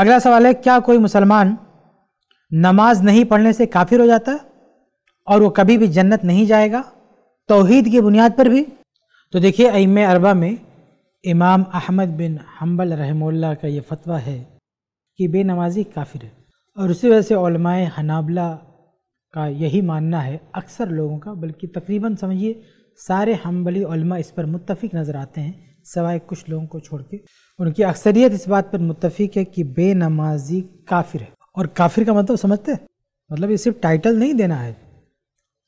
अगला सवाल है क्या कोई मुसलमान नमाज नहीं पढ़ने से काफिर हो जाता है और वो कभी भी जन्नत नहीं जाएगा तोहहीद की बुनियाद पर भी तो देखिए अम अरबा में इमाम अहमद बिन हम्बल रहमल्ला का ये फतवा है कि बेनमाजी काफिर है और उसी वजह से हनाबला का यही मानना है अक्सर लोगों का बल्कि तकरीबन समझिए सारे हम्बली इस पर मुतफिक नज़र आते हैं सवाए कुछ लोगों को छोड़ के उनकी अक्सरियत इस बात पर मुतफिक है कि बेनमाजी काफिर है और काफिर का मतलब समझते हैं मतलब ये सिर्फ टाइटल नहीं देना है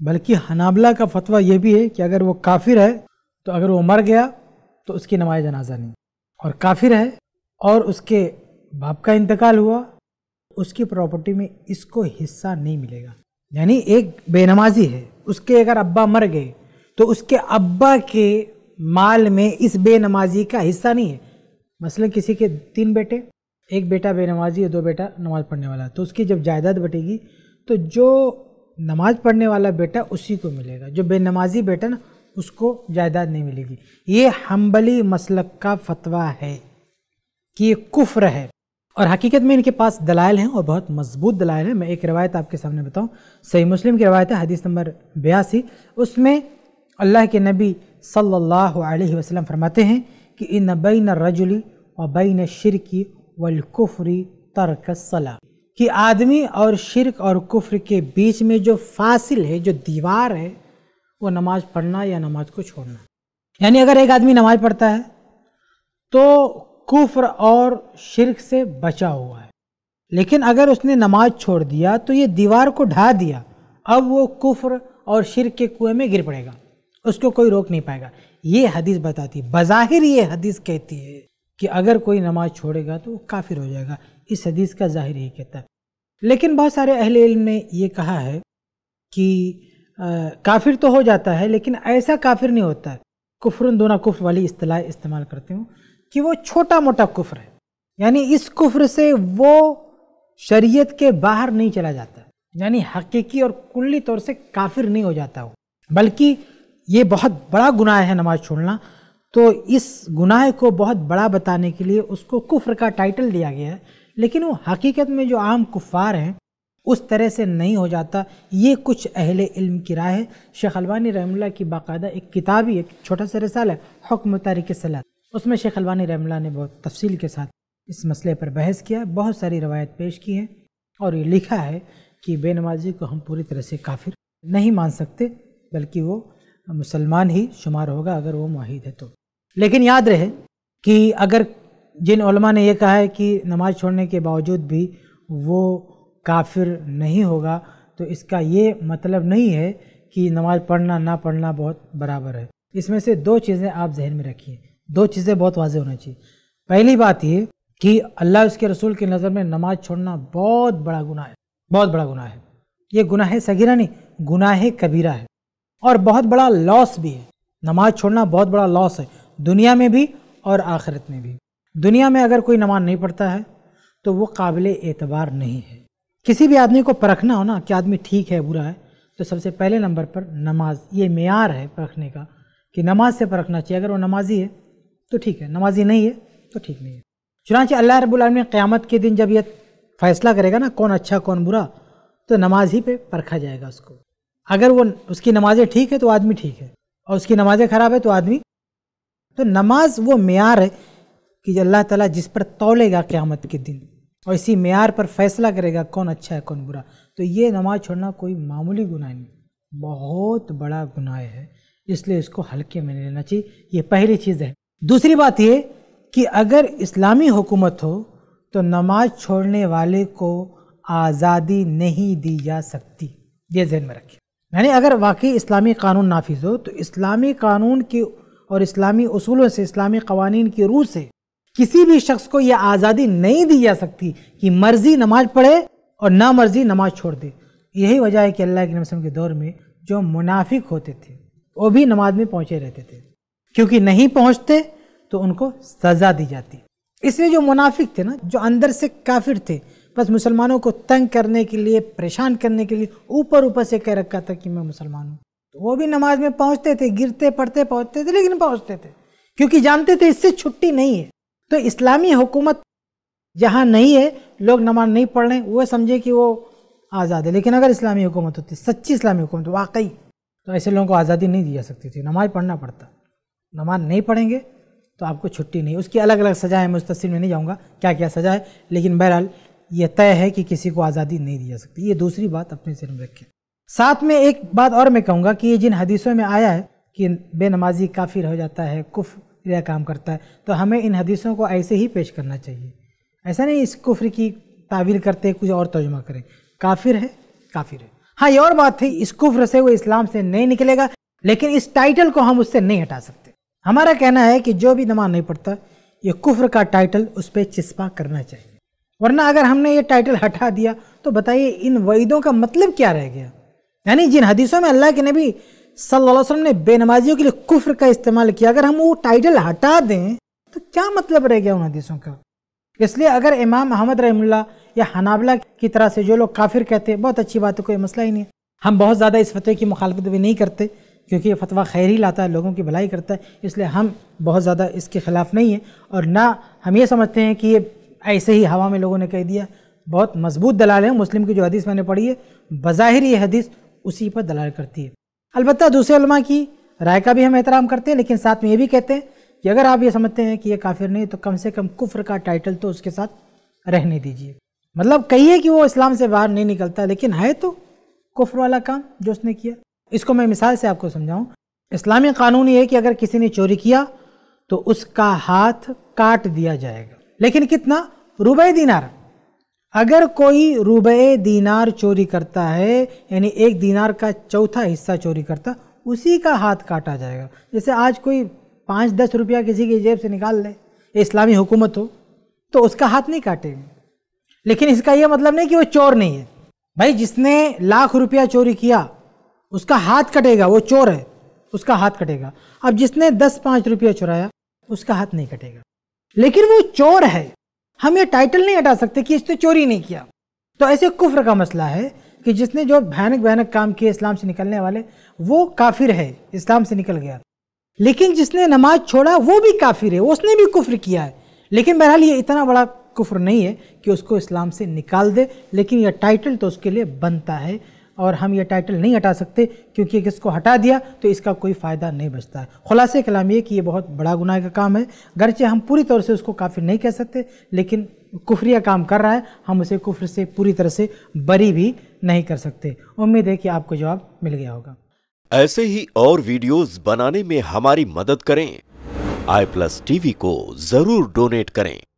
बल्कि हनाबला का फतवा यह भी है कि अगर वो काफिर है तो अगर वो मर गया तो उसकी नमाज जनाजा नहीं और काफिर है और उसके बाप का इंतकाल हुआ उसकी प्रॉपर्टी में इसको हिस्सा नहीं मिलेगा यानी एक बेनमाजी है उसके अगर अब्बा मर गए तो उसके अब्बा के माल में इस बेनमाजी का हिस्सा नहीं है मसलन किसी के तीन बेटे एक बेटा बेनमाजी और दो बेटा नमाज़ पढ़ने वाला तो उसकी जब जायदाद बटेगी तो जो नमाज़ पढ़ने वाला बेटा उसी को मिलेगा जो बेनमाजी बेटा ना उसको जायदाद नहीं मिलेगी ये हम्बली मसलक का फतवा है कि ये कुफ्र है और हकीकत में इनके पास दलाइल हैं और बहुत मजबूत दलाइल हैं मैं एक रवायत आपके सामने बताऊं सही मुस्लिम की रवायत है हदीस नंबर बयासी उसमें अल्लाह के नबी सल्लल्लाहु अलैहि वसल्लम फरमाते हैं कि इन बैन रजुली व बैन शिरकी वलकुफ़री तर्क सला कि आदमी और शिरक और कुफ्र के बीच में जो फासिल है जो दीवार है वो नमाज़ पढ़ना या नमाज को छोड़ना यानी अगर एक आदमी नमाज पढ़ता है तो कुफ्र और शिरक से बचा हुआ है लेकिन अगर उसने नमाज छोड़ दिया तो ये दीवार को ढा दिया अब वो कुफ्र और शिरक के कुएं में गिर पड़ेगा उसको कोई रोक नहीं पाएगा ये हदीस बताती है बज़ाहिर ये हदीस कहती है कि अगर कोई नमाज छोड़ेगा तो वो काफिर हो जाएगा इस हदीस का जाहिर यही कहता है लेकिन बहुत सारे अहले इल्म ने ये कहा है कि आ, काफिर तो हो जाता है लेकिन ऐसा काफिर नहीं होता कुफरन दोना कुफ वाली अतलाह इस्तेमाल करती हूँ कि वो छोटा मोटा कुफ्र है यानी इस कुफ्र से वो शरीयत के बाहर नहीं चला जाता यानी हकीकी और कुल्ली तौर से काफिर नहीं हो जाता वो बल्कि ये बहुत बड़ा गुनाह है नमाज़ छोड़ना तो इस गुनाह को बहुत बड़ा बताने के लिए उसको कुफ्र का टाइटल दिया गया है लेकिन वो हकीकत में जो आम कुफ़ार हैं उस तरह से नहीं हो जाता ये कुछ अहल इल्म की राय है शेख अलवानी रहमल्ला की बाकायदा एक किताब ही एक छोटा सा रसाल है हकम तारिक सलात उसमें शेख अलवानी रहमल्ला ने बहुत तफसील के साथ इस मसले पर बहस किया बहुत सारी रवायत पेश की हैं और ये लिखा है कि बेनमाजी को हम पूरी तरह से काफिर नहीं मान सकते बल्कि वो मुसलमान ही शुमार होगा अगर वो माहिद है तो लेकिन याद रहे कि अगर जिन उलमा ने यह कहा है कि नमाज़ छोड़ने के बावजूद भी वो काफिर नहीं होगा तो इसका ये मतलब नहीं है कि नमाज़ पढ़ना ना पढ़ना बहुत बराबर है इसमें से दो चीज़ें आप जहन में रखिए दो चीज़ें बहुत वाजह होना चाहिए पहली बात ये कि अल्लाह उसके रसूल की नज़र में नमाज़ छोड़ना बहुत बड़ा गुनाह है बहुत बड़ा गुनाह है ये गुनाह सगीरा नहीं गुनाह कबीरा है और बहुत बड़ा लॉस भी है नमाज छोड़ना बहुत बड़ा लॉस है दुनिया में भी और आखिरत में भी दुनिया में अगर कोई नमाज नहीं पढ़ता है तो वो काबिल एतबार नहीं है किसी भी आदमी को परखना हो ना कि आदमी ठीक है बुरा है तो सबसे पहले नंबर पर नमाज ये मैार है परखने का कि नमाज से परखना चाहिए अगर वो नमाजी है तो ठीक है नमाजी नहीं है तो ठीक नहीं है चुनाचे अल्लाह रबालमीन क़्यामत के दिन जब यह फैसला करेगा ना कौन अच्छा कौन बुरा तो नमाज ही पे परखा जाएगा उसको अगर वो उसकी नमाजें ठीक है तो आदमी ठीक है और उसकी नमाजें ख़राब है तो आदमी तो नमाज वो मैार है कि अल्लाह ताला जिस पर तोलेगा क़्यामत के दिन और इसी मैार पर फैसला करेगा कौन अच्छा है कौन बुरा तो ये नमाज छोड़ना कोई मामूली गुनाह नहीं बहुत बड़ा गुनाह है इसलिए इसको हल्के में लेना चाहिए ये पहली चीज़ है दूसरी बात ये कि अगर इस्लामी हुकूमत हो तो नमाज छोड़ने वाले को आज़ादी नहीं दी जा सकती ये जहन में रखिए यानी अगर वाकई इस्लामी कानून नाफिज हो तो इस्लामी कानून के और इस्लामी असूलों से इस्लामी कवानीन की रूह से किसी भी शख्स को यह आज़ादी नहीं दी जा सकती कि मर्जी नमाज पढ़े और ना मर्जी नमाज छोड़ दे यही वजह है कि अल्लाह के नबी के दौर में जो मुनाफिक होते थे वो भी नमाज में पहुँचे रहते थे क्योंकि नहीं पहुँचते तो उनको सज़ा दी जाती इसलिए जो मुनाफिक थे ना जो अंदर से काफिर थे बस मुसलमानों को तंग करने के लिए परेशान करने के लिए ऊपर ऊपर से कह रखा था कि मैं मुसलमान हूँ तो वो भी नमाज में पहुँचते थे गिरते पड़ते पहुँचते थे लेकिन पहुँचते थे क्योंकि जानते थे इससे छुट्टी नहीं है तो इस्लामी हुकूमत जहाँ नहीं है लोग नमाज नहीं पढ़ रहे वो समझे कि वो आज़ाद है लेकिन अगर इस्लामी हुकूमत होती सच्ची इस्लामी हुकूमत वाकई तो ऐसे लोगों को आज़ादी नहीं दी जा सकती थी नमाज पढ़ना पड़ता नमाज नहीं पढ़ेंगे तो आपको छुट्टी नहीं उसकी अलग अलग सजाएं मैं उस तस्वीर में नहीं जाऊँगा क्या क्या सजा है लेकिन बहरहाल यह तय है कि किसी को आज़ादी नहीं दी जा सकती ये दूसरी बात अपने सिर में रखें साथ में एक बात और मैं कहूँगा कि ये जिन हदीसों में आया है कि बेनमाजी काफिर हो जाता है कुफ या काम करता है तो हमें इन हदीसों को ऐसे ही पेश करना चाहिए ऐसा नहीं इस कुफ्र की तावील करते कुछ और तर्जमा करें काफिर है काफिर है हाँ ये और बात थी इस कुफ्र से वो इस्लाम से नहीं निकलेगा लेकिन इस टाइटल को हम उससे नहीं हटा सकते हमारा कहना है कि जो भी नमाज नहीं पढ़ता ये कुफ्र का टाइटल उस पर चिस्पा करना चाहिए वरना अगर हमने ये टाइटल हटा दिया तो बताइए इन वईदों का मतलब क्या रह गया यानी जिन हदीसों में अल्लाह के नबी सल्लल्लाहु अलैहि वसल्लम ने बेनमाजियों के लिए कुफ्र का इस्तेमाल किया अगर हम वो टाइटल हटा दें तो क्या मतलब रह गया उन हदीसों का इसलिए अगर इमाम अहमद रहमुल्ला या हनाबला की तरह से जो लोग काफिर कहते हैं बहुत अच्छी बात है कोई मसला ही नहीं हम बहुत ज़्यादा इस फतवे की मुखालफत भी नहीं करते क्योंकि ये फतवा खैर ही लाता है लोगों की भलाई करता है इसलिए हम बहुत ज़्यादा इसके ख़िलाफ़ नहीं हैं और ना हम ये समझते हैं कि ये ऐसे ही हवा में लोगों ने कह दिया बहुत मजबूत दलाल है मुस्लिम की जो हदीस मैंने पढ़ी है बज़ाहिर ये हदीस उसी पर दलाल करती है अलबत्त दूसरे की राय का भी हम एहतराम करते हैं लेकिन साथ में ये भी कहते हैं कि अगर आप ये समझते हैं कि ये काफिर नहीं तो कम से कम कुफ्र का टाइटल तो उसके साथ रहने दीजिए मतलब कहिए कि वो इस्लाम से बाहर नहीं निकलता लेकिन है तो कुफ्र वाला काम जो उसने किया इसको मैं मिसाल से आपको समझाऊँ इस्लामी कानून ये है कि अगर किसी ने चोरी किया तो उसका हाथ काट दिया जाएगा लेकिन कितना रुबे दीनार अगर कोई रुबे दीनार चोरी करता है यानी एक दीनार का चौथा हिस्सा चोरी करता उसी का हाथ काटा जाएगा जैसे आज कोई पाँच दस रुपया किसी की जेब से निकाल ले इस्लामी हुकूमत हो तो उसका हाथ नहीं काटेंगे लेकिन इसका यह मतलब नहीं कि वो चोर नहीं है भाई जिसने लाख रुपया चोरी किया उसका हाथ कटेगा वो चोर है उसका हाथ कटेगा अब जिसने दस पाँच रुपया चुराया उसका हाथ नहीं कटेगा लेकिन वो चोर है हम ये टाइटल नहीं हटा सकते कि इसने चोरी नहीं किया तो ऐसे कुफ्र का मसला है कि जिसने जो भयानक भयानक काम किए इस्लाम से निकलने वाले वो काफिर है इस्लाम से निकल गया लेकिन जिसने नमाज छोड़ा वो भी काफिर है उसने भी कुफ्र किया है लेकिन बहरहाल ये इतना बड़ा कुफ्र नहीं है कि उसको इस्लाम से निकाल दे लेकिन यह टाइटल तो उसके लिए बनता है और हम ये टाइटल नहीं हटा सकते क्योंकि इसको हटा दिया तो इसका कोई फ़ायदा नहीं बचता है खुलासे कलाम ये कि ये बहुत बड़ा गुनाह का काम है गरचे हम पूरी तौर से उसको काफिर नहीं कह सकते लेकिन कुफरिया काम कर रहा है हम उसे कुफर से पूरी तरह से बरी भी नहीं कर सकते उम्मीद है कि आपको जवाब मिल गया होगा ऐसे ही और वीडियोस बनाने में हमारी मदद करें आई प्लस टीवी को जरूर डोनेट करें